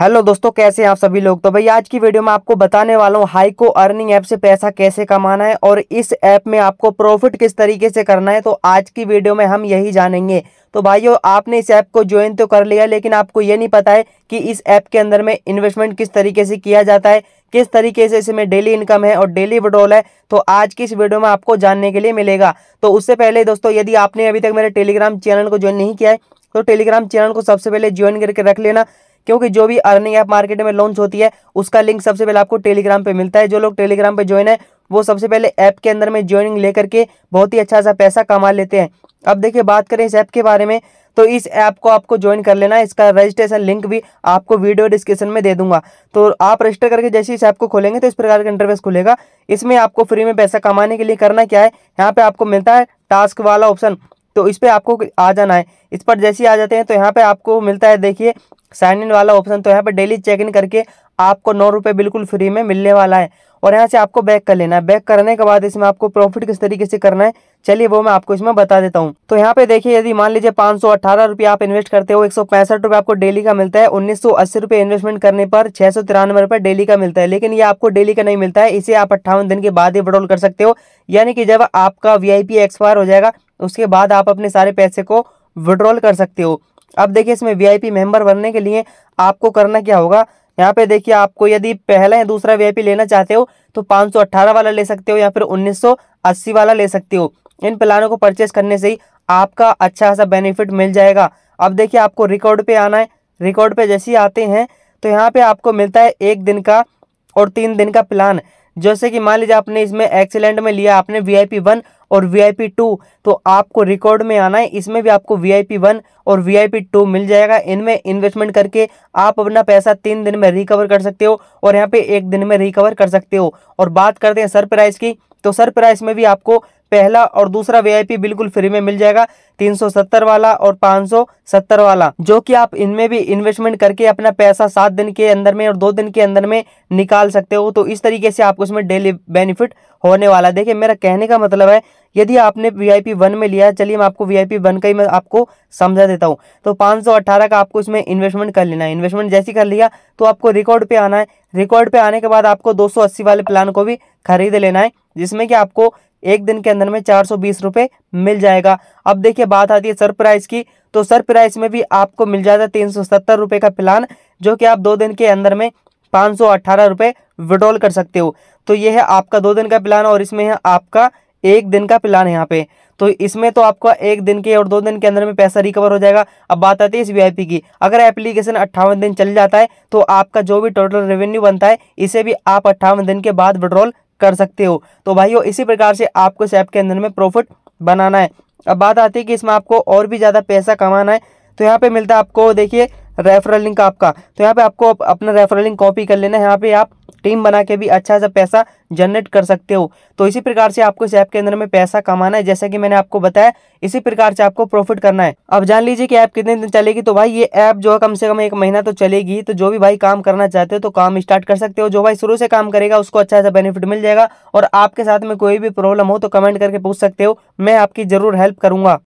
hello दोस्तों कैसे हैं आप सभी लोग तो भाई आज की वीडियो में आपको बताने वाला हूँ हाइको अर्निंग ऐप से पैसा कैसे कमाना है और इस ऐप में आपको प्रॉफिट किस तरीके से करना है तो आज की वीडियो में हम यही जानेंगे तो भाइयों आपने इस ऐप को ज्वाइन तो कर लिया लेकिन आपको ये नहीं पता है कि इस ऐप के अंदर में इन्वेस्टमेंट किस तरीके से किया जाता है किस तरीके से इसमें डेली इनकम है और डेली विड्रॉल है तो आज की इस वीडियो में आपको जानने के लिए मिलेगा तो उससे पहले दोस्तों यदि आपने अभी तक मेरे टेलीग्राम चैनल को ज्वाइन नहीं किया है तो टेलीग्राम चैनल को सबसे पहले ज्वाइन करके रख लेना क्योंकि जो भी अर्निंग ऐप मार्केट में लॉन्च होती है उसका लिंक सबसे पहले आपको टेलीग्राम पे मिलता है जो लोग टेलीग्राम पे ज्वाइन है वो सबसे पहले ऐप के अंदर में ज्वाइनिंग लेकर के बहुत ही अच्छा सा पैसा कमा लेते हैं अब देखिए बात करें इस ऐप के बारे में तो इस ऐप को आपको ज्वाइन कर लेना है इसका रजिस्ट्रेशन लिंक भी आपको वीडियो डिस्क्रिप्शन में दे दूंगा तो आप रजिस्टर करके जैसे इस ऐप को खोलेंगे तो इस प्रकार का इंटरफेस खुलेगा इसमें आपको फ्री में पैसा कमाने के लिए करना क्या है यहाँ पे आपको मिलता है टास्क वाला ऑप्शन तो इस पर आपको आ जाना है इस पर जैसे ही आ जाते हैं तो यहाँ पे आपको मिलता है देखिए साइन इन वाला ऑप्शन तो यहाँ पर डेली चेक इन करके आपको नौ रुपये बिल्कुल फ्री में मिलने वाला है और यहाँ से आपको बैक कर लेना है बैक करने के बाद इसमें आपको प्रॉफिट किस तरीके से करना है चलिए वो मैं आपको इसमें बता देता हूँ तो यहाँ पे देखिए यदि मान लीजिए पाँच सौ अठारह रुपये आप इन्वेस्ट करते हो एक सौ पैंसठ रुपये आपको डेली का मिलता है उन्नीस सौ अस्सी रुपये इन्वेस्टमेंट करने पर छह सौ तिरानवे रुपये डेली का मिलता है लेकिन ये आपको डेली का नहीं मिलता है इसे आप अट्ठावन दिन के बाद ही विड्रॉल कर सकते हो यानी कि जब आपका वी एक्सपायर हो जाएगा उसके बाद आप अपने सारे पैसे को विड्रॉल कर सकते हो अब देखिए इसमें वीआईपी मेंबर बनने के लिए आपको करना क्या होगा यहाँ पे देखिए आपको यदि पहला या दूसरा वीआईपी लेना चाहते हो तो 518 वाला ले सकते हो या फिर 1980 वाला ले सकते हो इन प्लानों को परचेस करने से ही आपका अच्छा खासा बेनिफिट मिल जाएगा अब देखिए आपको रिकॉर्ड पे आना है रिकॉर्ड पे जैसे ही आते हैं तो यहाँ पे आपको मिलता है एक दिन का और तीन दिन का प्लान जैसे कि मान लीजिए आपने इसमें एक्सीलेंट में लिया आपने वी आई वन और वी आई पी टू तो आपको रिकॉर्ड में आना है इसमें भी आपको वी आई पी वन और वी आई पी टू मिल जाएगा इनमें इन्वेस्टमेंट करके आप अपना पैसा तीन दिन में रिकवर कर सकते हो और यहाँ पे एक दिन में रिकवर कर सकते हो और बात करते हैं सर प्राइस की तो सर प्राइस में भी आपको पहला और दूसरा वीआईपी बिल्कुल फ्री में मिल जाएगा 370 वाला और 570 वाला जो कि आप इनमें भी इन्वेस्टमेंट करके अपना पैसा सात दिन के अंदर में और दो दिन के अंदर में निकाल सकते हो तो इस तरीके से आपको इसमें डेली बेनिफिट होने वाला देखिए मेरा कहने का मतलब है यदि आपने वी आई पी वन में लिया है चलिए मैं आपको वी आई पी वन का ही मैं आपको समझा देता हूँ तो पाँच सौ अट्ठारह का आपको इसमें इन्वेस्टमेंट कर लेना है इन्वेस्टमेंट जैसे कर लिया तो आपको रिकॉर्ड पे आना है रिकॉर्ड पे आने के बाद आपको दो सौ अस्सी वाले प्लान को भी खरीद लेना है जिसमें कि आपको एक दिन के अंदर में चार सौ बीस रुपये मिल जाएगा अब देखिए बात आती है सर प्राइस की तो सर प्राइस में भी आपको मिल जाता है तीन सौ सत्तर रुपये का प्लान जो कि आप दो दिन के अंदर में पाँच सौ अट्ठारह रुपये विड्रॉल कर सकते हो तो ये है आपका दो दिन का प्लान और इसमें है आपका एक दिन का प्लान है यहाँ पे तो इसमें तो आपका एक दिन के और दो दिन के अंदर में पैसा रिकवर हो जाएगा अब बात आती है इस वीआईपी की अगर एप्लीकेशन अट्ठावन दिन चल जाता है तो आपका जो भी टोटल रेवेन्यू बनता है इसे भी आप अट्ठावन दिन के बाद विड्रॉल कर सकते हो तो भाइयों इसी प्रकार से आपको इस ऐप के अंदर में प्रॉफिट बनाना है अब बात आती है कि इसमें आपको और भी ज़्यादा पैसा कमाना है तो यहाँ पे मिलता है आपको देखिए रेफरल लिंक आपका तो यहाँ पे आपको अपना रेफरल लिंक कॉपी कर लेना है यहाँ पे आप टीम बना के भी अच्छा सा पैसा जनरेट कर सकते हो तो इसी प्रकार से आपको इस ऐप के अंदर में पैसा कमाना है जैसा कि मैंने आपको बताया इसी प्रकार से आपको प्रॉफिट करना है अब जान लीजिए कि ऐप कितने दिन चलेगी तो भाई ये ऐप जो है कम से कम एक महीना तो चलेगी तो जो भी भाई काम करना चाहते हो तो काम स्टार्ट कर सकते हो जो भाई शुरू से काम करेगा उसको अच्छा सा बेनिफिट मिल जाएगा और आपके साथ में कोई भी प्रॉब्लम हो तो कमेंट करके पूछ सकते हो मैं आपकी जरूर हेल्प करूंगा